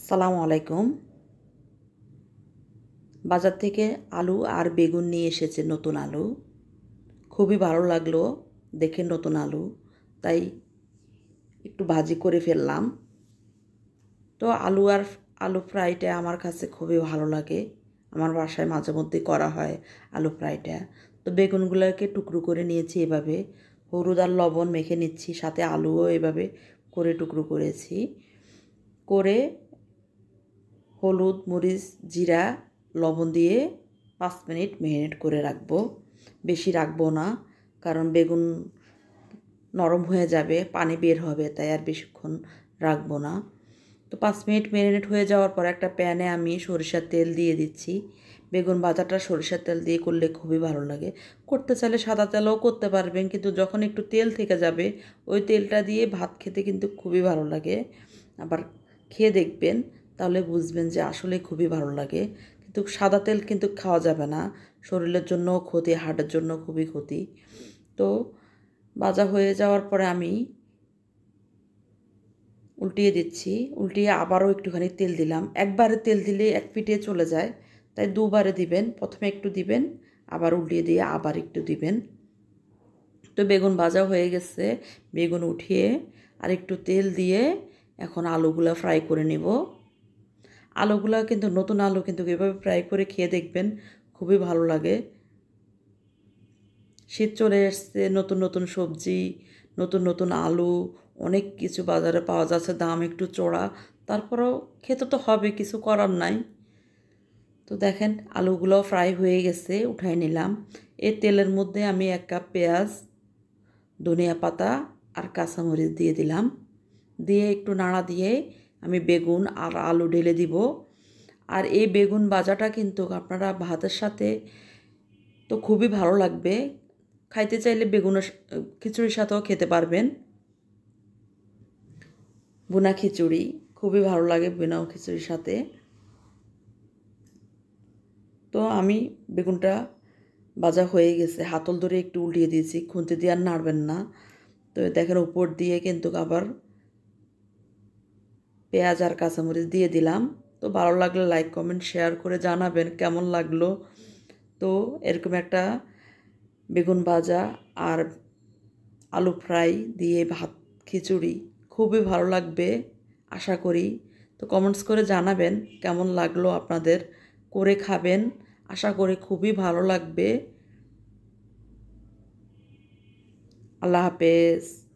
আসসালামু আলাইকুম বাজার থেকে আলু আর বেগুন নিয়ে এসেছে নতুন আলু খুবই ভালো লাগলো দেখে নতুন আলু তাই একটু ভাজি করে ফেললাম তো আলু আর আলু ফ্রাইটা আমার কাছে খুবই ভালো লাগে আমার বাসায় মাঝে মধ্যে করা হয় আলু ফ্রাইটা তো বেগুনগুলোকে টুকরো করে নিয়েছি এভাবে হলুদ আর লবণ মেখে নিচ্ছি সাথে আলুও এভাবে করে টুকরো করেছি করে হলুদ মরিচ জিরা লবণ দিয়ে পাঁচ মিনিট মেরিনেট করে রাখবো বেশি রাখবো না কারণ বেগুন নরম হয়ে যাবে পানি বের হবে তাই আর বেশিক্ষণ রাখবো না তো পাঁচ মিনিট মেরিনেট হয়ে যাওয়ার পর একটা প্যানে আমি সরিষার তেল দিয়ে দিচ্ছি বেগুন ভাজাটা সরিষার তেল দিয়ে করলে খুবই ভালো লাগে করতে চাইলে সাদা তেলও করতে পারবেন কিন্তু যখন একটু তেল থেকে যাবে ওই তেলটা দিয়ে ভাত খেতে কিন্তু খুবই ভালো লাগে আবার খেয়ে দেখবেন তাহলে বুঝবেন যে আসলে খুবই ভালো লাগে কিন্তু সাদা তেল কিন্তু খাওয়া যাবে না শরীরের জন্য ক্ষতি হার্টের জন্য খুবই ক্ষতি তো বাজা হয়ে যাওয়ার পরে আমি উল্টিয়ে দিচ্ছি উল্টিয়ে আবারও একটুখানি তেল দিলাম একবারে তেল দিলে এক পিটিয়ে চলে যায় তাই দুবারে দিবেন প্রথমে একটু দিবেন আবার উল্টিয়ে দিয়ে আবার একটু দিবেন তো বেগুন ভাজা হয়ে গেছে বেগুন উঠিয়ে আর একটু তেল দিয়ে এখন আলুগুলো ফ্রাই করে নেব আলুগুলো কিন্তু নতুন আলু কিন্তু এভাবে ফ্রাই করে খেয়ে দেখবেন খুবই ভালো লাগে শীত চলে এসছে নতুন নতুন সবজি নতুন নতুন আলু অনেক কিছু বাজারে পাওয়া যাচ্ছে দাম একটু চড়া তারপরেও খেতে তো হবে কিছু করার নাই তো দেখেন আলুগুলো ফ্রাই হয়ে গেছে উঠাই নিলাম এই তেলের মধ্যে আমি এক কাপ পেঁয়াজ ধনিয়া পাতা আর কাঁচামরিচ দিয়ে দিলাম দিয়ে একটু নাড়া দিয়ে আমি বেগুন আর আলু ঢেলে দিব আর এই বেগুন বাজাটা কিন্তু আপনারা ভাতের সাথে তো খুবই ভালো লাগবে খাইতে চাইলে বেগুনের খিচুড়ির সাথেও খেতে পারবেন বোনা খিচুড়ি খুবই ভালো লাগে বোনা খিচুড়ির সাথে তো আমি বেগুনটা বাজা হয়ে গেছে হাতল ধরে একটু উল্টিয়ে দিয়েছি খুঁজতে দিয়ে আর নাড়বেন না তো দেখেন উপর দিয়ে কিন্তু আবার পেঁয়াজ আর কাঁচামরিচ দিয়ে দিলাম তো ভালো লাগলে লাইক কমেন্ট শেয়ার করে জানাবেন কেমন লাগলো তো এরকম একটা বেগুন ভাজা আর আলু ফ্রাই দিয়ে ভাত খিচুড়ি খুবই ভালো লাগবে আশা করি তো কমেন্টস করে জানাবেন কেমন লাগলো আপনাদের করে খাবেন আশা করি খুবই ভালো লাগবে আল্লাহ হাফেজ